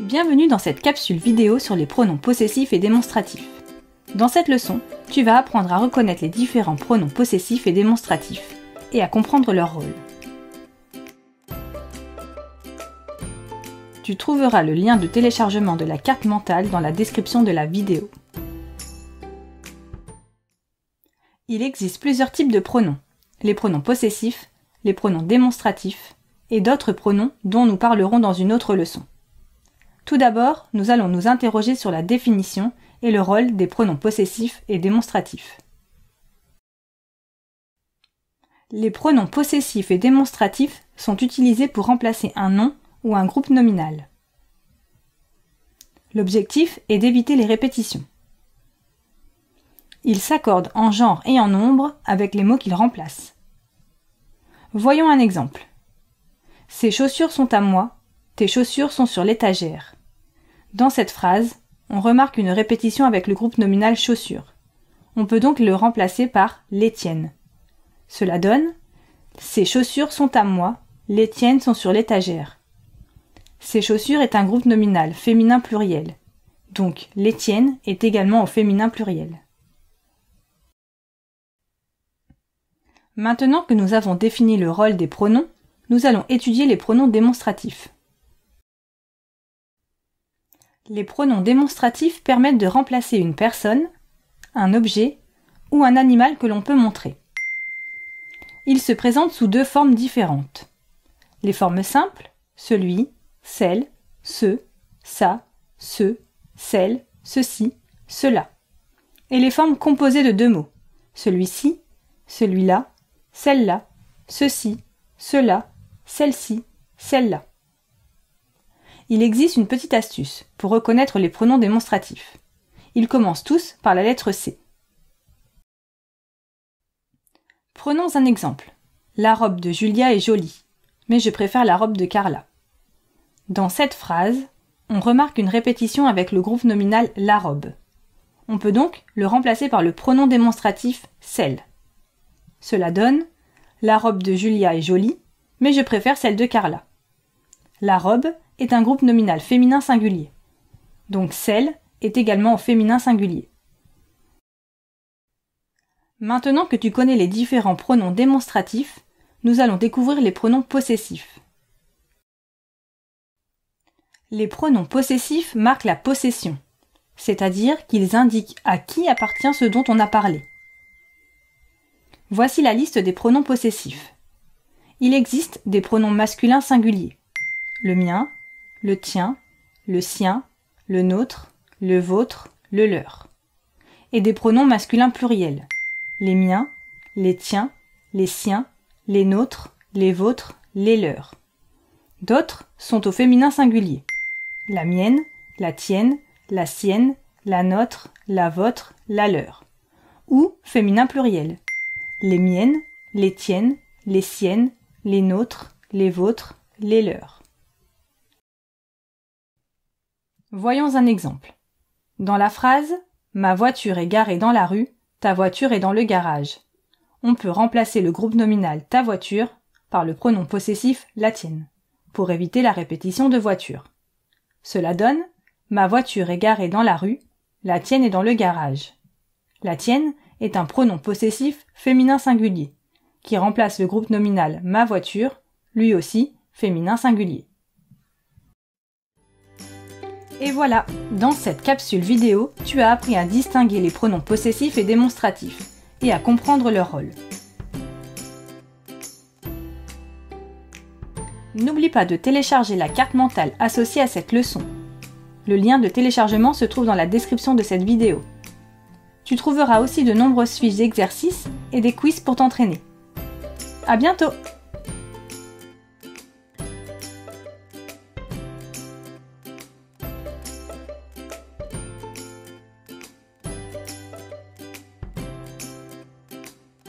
Bienvenue dans cette capsule vidéo sur les pronoms possessifs et démonstratifs. Dans cette leçon, tu vas apprendre à reconnaître les différents pronoms possessifs et démonstratifs et à comprendre leur rôle. Tu trouveras le lien de téléchargement de la carte mentale dans la description de la vidéo. Il existe plusieurs types de pronoms. Les pronoms possessifs, les pronoms démonstratifs et d'autres pronoms dont nous parlerons dans une autre leçon. Tout d'abord, nous allons nous interroger sur la définition et le rôle des pronoms possessifs et démonstratifs. Les pronoms possessifs et démonstratifs sont utilisés pour remplacer un nom ou un groupe nominal. L'objectif est d'éviter les répétitions. Ils s'accordent en genre et en nombre avec les mots qu'ils remplacent. Voyons un exemple. Ces chaussures sont à moi, tes chaussures sont sur l'étagère. Dans cette phrase, on remarque une répétition avec le groupe nominal chaussures. On peut donc le remplacer par les tiennes. Cela donne Ces chaussures sont à moi, les tiennes sont sur l'étagère. Ces chaussures est un groupe nominal féminin pluriel. Donc les tiennes est également au féminin pluriel. Maintenant que nous avons défini le rôle des pronoms, nous allons étudier les pronoms démonstratifs. Les pronoms démonstratifs permettent de remplacer une personne, un objet ou un animal que l'on peut montrer. Ils se présentent sous deux formes différentes. Les formes simples, celui, celle, ce, ça, ce, celle, ceci, cela. Et les formes composées de deux mots, celui-ci, celui-là, celle-là, ceci, cela, celle-ci, celle-là il existe une petite astuce pour reconnaître les pronoms démonstratifs. Ils commencent tous par la lettre C. Prenons un exemple. La robe de Julia est jolie, mais je préfère la robe de Carla. Dans cette phrase, on remarque une répétition avec le groupe nominal la robe. On peut donc le remplacer par le pronom démonstratif celle. Cela donne la robe de Julia est jolie, mais je préfère celle de Carla. La robe est un groupe nominal féminin singulier. Donc celle est également au féminin singulier. Maintenant que tu connais les différents pronoms démonstratifs, nous allons découvrir les pronoms possessifs. Les pronoms possessifs marquent la possession, c'est-à-dire qu'ils indiquent à qui appartient ce dont on a parlé. Voici la liste des pronoms possessifs. Il existe des pronoms masculins singuliers le mien, le tien, le sien, le nôtre, le vôtre, le leur. Et des pronoms masculins pluriels. Les miens, les tiens, les siens, les nôtres, les vôtres, les leurs. D'autres sont au féminin singulier. La mienne, la tienne, la sienne, la nôtre, la vôtre, la leur. Ou féminin pluriel. Les miennes, les tiennes, les siennes, les nôtres, les vôtres, les leurs. Voyons un exemple. Dans la phrase Ma voiture est garée dans la rue, ta voiture est dans le garage. On peut remplacer le groupe nominal ta voiture par le pronom possessif la tienne, pour éviter la répétition de voiture. Cela donne Ma voiture est garée dans la rue, la tienne est dans le garage. La tienne est un pronom possessif féminin singulier, qui remplace le groupe nominal ma voiture, lui aussi féminin singulier. Et voilà, dans cette capsule vidéo, tu as appris à distinguer les pronoms possessifs et démonstratifs, et à comprendre leur rôle. N'oublie pas de télécharger la carte mentale associée à cette leçon. Le lien de téléchargement se trouve dans la description de cette vidéo. Tu trouveras aussi de nombreuses fiches d'exercices et des quiz pour t'entraîner. À bientôt